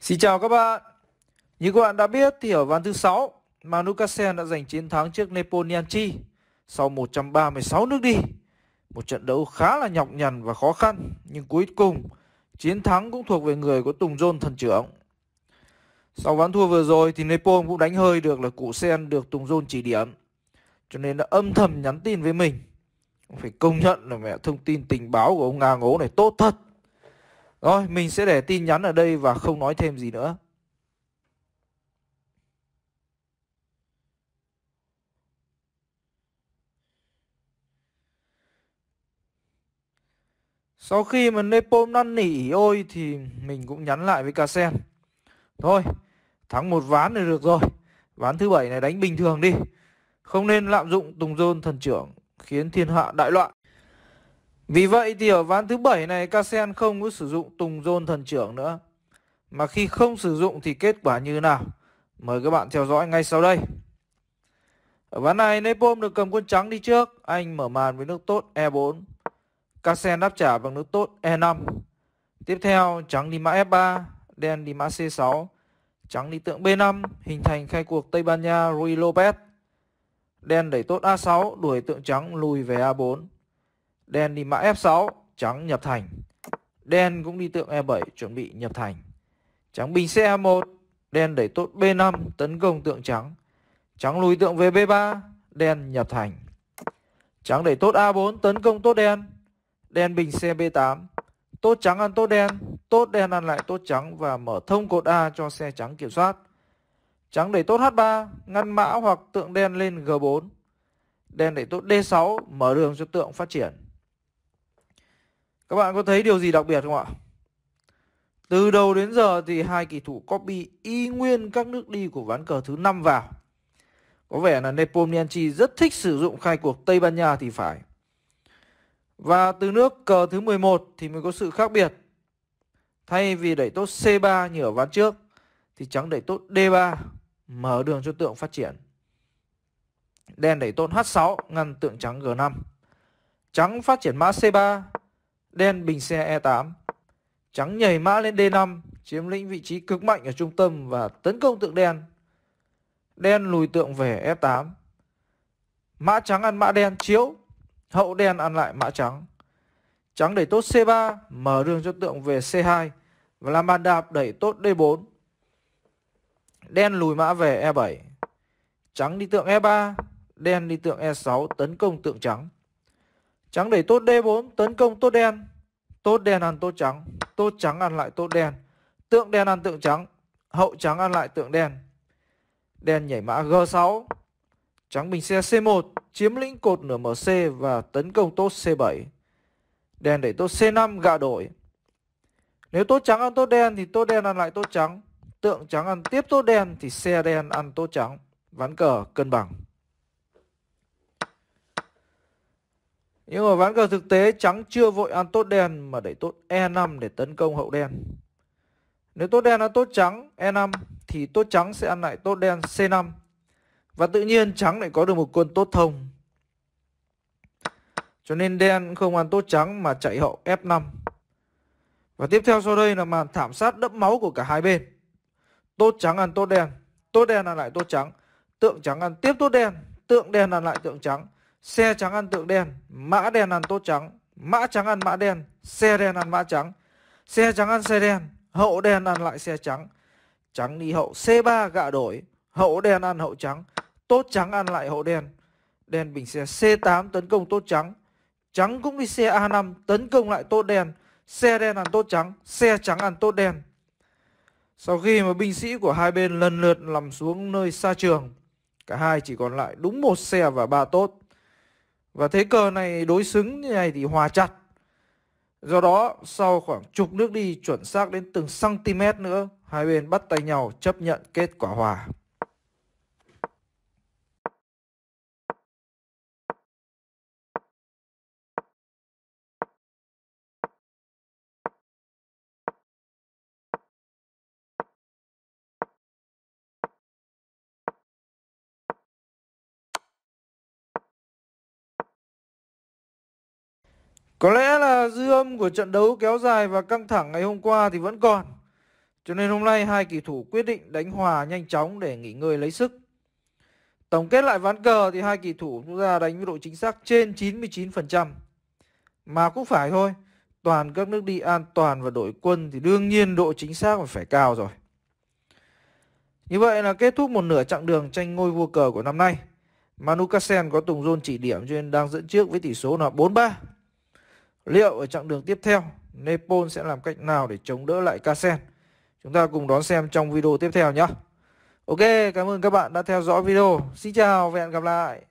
Xin chào các bạn. Như các bạn đã biết thì ở ván thứ 6, Manu đã giành chiến thắng trước Neponianchi sau 136 nước đi. Một trận đấu khá là nhọc nhằn và khó khăn, nhưng cuối cùng chiến thắng cũng thuộc về người của Tùng Dôn thần trưởng. Sau ván thua vừa rồi thì Nepon cũng đánh hơi được là cụ Sen được Tùng Dôn chỉ điểm. Cho nên đã âm thầm nhắn tin với mình. Phải công nhận là mẹ thông tin tình báo của ông Nga Ngố này tốt thật. Rồi, mình sẽ để tin nhắn ở đây và không nói thêm gì nữa. Sau khi mà Nepom năn nỉ ôi thì mình cũng nhắn lại với Kasen. Thôi, thắng một ván là được rồi. Ván thứ bảy này đánh bình thường đi. Không nên lạm dụng Tùng Dôn thần trưởng khiến thiên hạ đại loạn. Vì vậy thì ở ván thứ bảy này casen không có sử dụng tùng dôn thần trưởng nữa. Mà khi không sử dụng thì kết quả như nào? Mời các bạn theo dõi ngay sau đây. Ở ván này Nepom được cầm quân trắng đi trước. Anh mở màn với nước tốt E4. casen đáp trả bằng nước tốt E5. Tiếp theo trắng đi mã F3, đen đi mã C6. Trắng đi tượng B5 hình thành khai cuộc Tây Ban Nha Rui Lopez. Đen đẩy tốt A6 đuổi tượng trắng lùi về A4. Đen đi mã F6, trắng nhập thành. Đen cũng đi tượng E7 chuẩn bị nhập thành. Trắng bình xe A1, đen đẩy tốt B5 tấn công tượng trắng. Trắng lùi tượng về B3, đen nhập thành. Trắng đẩy tốt A4 tấn công tốt đen. Đen bình xe B8. Tốt trắng ăn tốt đen, tốt đen ăn lại tốt trắng và mở thông cột A cho xe trắng kiểm soát. Trắng đẩy tốt H3, ngăn mã hoặc tượng đen lên G4. Đen đẩy tốt D6, mở đường cho tượng phát triển. Các bạn có thấy điều gì đặc biệt không ạ? Từ đầu đến giờ thì hai kỳ thủ copy y nguyên các nước đi của ván cờ thứ 5 vào. Có vẻ là Nepomniachtchi rất thích sử dụng khai cuộc Tây Ban Nha thì phải. Và từ nước cờ thứ 11 thì mới có sự khác biệt. Thay vì đẩy tốt C3 như ở ván trước thì trắng đẩy tốt D3 mở đường cho tượng phát triển. Đen đẩy tốt H6 ngăn tượng trắng G5. Trắng phát triển mã C3 Đen bình xe E8 Trắng nhảy mã lên D5 Chiếm lĩnh vị trí cực mạnh ở trung tâm Và tấn công tượng đen Đen lùi tượng về e 8 Mã trắng ăn mã đen chiếu Hậu đen ăn lại mã trắng Trắng đẩy tốt C3 Mở đường cho tượng về C2 Và làm bàn đạp đẩy tốt D4 Đen lùi mã về E7 Trắng đi tượng E3 Đen đi tượng E6 tấn công tượng trắng Trắng đẩy tốt D4, tấn công tốt đen. Tốt đen ăn tốt trắng, tốt trắng ăn lại tốt đen. Tượng đen ăn tượng trắng, hậu trắng ăn lại tượng đen. Đen nhảy mã G6. Trắng bình xe C1, chiếm lĩnh cột nửa MC và tấn công tốt C7. Đen đẩy tốt C5 gạ đổi. Nếu tốt trắng ăn tốt đen thì tốt đen ăn lại tốt trắng. Tượng trắng ăn tiếp tốt đen thì xe đen ăn tốt trắng. Ván cờ cân bằng. Nhưng ở ván cờ thực tế trắng chưa vội ăn tốt đen mà đẩy tốt E5 để tấn công hậu đen. Nếu tốt đen ăn tốt trắng E5 thì tốt trắng sẽ ăn lại tốt đen C5. Và tự nhiên trắng lại có được một quân tốt thông. Cho nên đen không ăn tốt trắng mà chạy hậu F5. Và tiếp theo sau đây là màn thảm sát đẫm máu của cả hai bên. Tốt trắng ăn tốt đen, tốt đen ăn lại tốt trắng, tượng trắng ăn tiếp tốt đen, tượng đen ăn lại tượng trắng Xe trắng ăn tượng đen, mã đen ăn tốt trắng, mã trắng ăn mã đen, xe đen ăn mã trắng. Xe trắng ăn xe đen, hậu đen ăn lại xe trắng. Trắng đi hậu C3 gạ đổi, hậu đen ăn hậu trắng, tốt trắng ăn lại hậu đen. Đen bình xe C8 tấn công tốt trắng. Trắng cũng đi xe A5 tấn công lại tốt đen. Xe đen ăn tốt trắng, xe trắng ăn tốt đen. Sau khi mà binh sĩ của hai bên lần lượt nằm xuống nơi xa trường, cả hai chỉ còn lại đúng một xe và ba tốt. Và thế cờ này đối xứng như này thì hòa chặt. Do đó sau khoảng chục nước đi chuẩn xác đến từng cm nữa, hai bên bắt tay nhau chấp nhận kết quả hòa. Có lẽ là dư âm của trận đấu kéo dài và căng thẳng ngày hôm qua thì vẫn còn. Cho nên hôm nay hai kỳ thủ quyết định đánh hòa nhanh chóng để nghỉ ngơi lấy sức. Tổng kết lại ván cờ thì hai kỳ thủ chúng ta đánh với độ chính xác trên 99%. Mà cũng phải thôi, toàn các nước đi an toàn và đội quân thì đương nhiên độ chính xác phải cao rồi. Như vậy là kết thúc một nửa chặng đường tranh ngôi vua cờ của năm nay. Manu Kassen có tùng rôn chỉ điểm cho nên đang dẫn trước với tỷ số là 4-3 liệu ở chặng đường tiếp theo Nepal sẽ làm cách nào để chống đỡ lại Kasen. Chúng ta cùng đón xem trong video tiếp theo nhé. Ok, cảm ơn các bạn đã theo dõi video. Xin chào và hẹn gặp lại.